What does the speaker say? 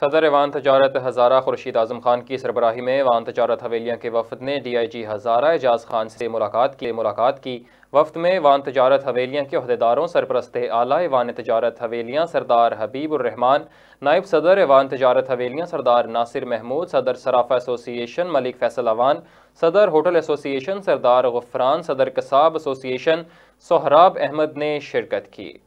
सदर वान तजारत हज़ारा खुर्शीद आजम खान की सरबराही में वान तजारत हवेलियाँ के वफद ने D I G Hazara Ejaz Khan से मुलाकात की मुलाकात की वफद में वान तजारत हवेलियाँ के अहदेदारों सरपरस्त आला वान तजारत हवेलियाँ सरदार हबीबुररहमान नायब सदर वान तजारत हवेलियाँ सरदार नासिर महमूद सदर सराफा एसोसिएशन मलिक फैसल अवान सदर होटल एसोसिएशन सरदार गफरान सदर कसाब एसोसिएशन सोहराब अहमद ने शिरकत की